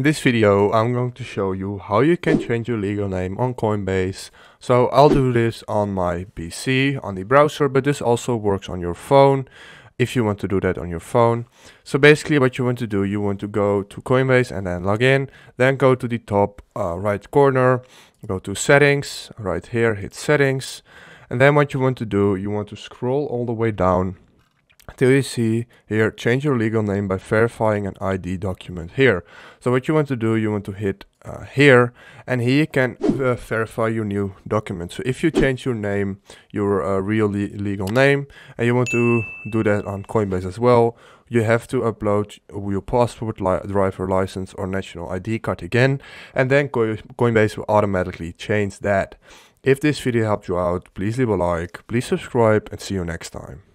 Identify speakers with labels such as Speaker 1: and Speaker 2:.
Speaker 1: In this video I'm going to show you how you can change your legal name on Coinbase. So I'll do this on my PC, on the browser, but this also works on your phone if you want to do that on your phone. So basically what you want to do, you want to go to Coinbase and then log in, then go to the top uh, right corner, go to settings, right here, hit settings. And then what you want to do, you want to scroll all the way down you see here change your legal name by verifying an ID document here. So what you want to do, you want to hit uh, here and here you can uh, verify your new document. So if you change your name, your uh, real le legal name, and you want to do that on Coinbase as well, you have to upload your passport, li driver license or national ID card again and then Co Coinbase will automatically change that. If this video helped you out, please leave a like, please subscribe and see you next time.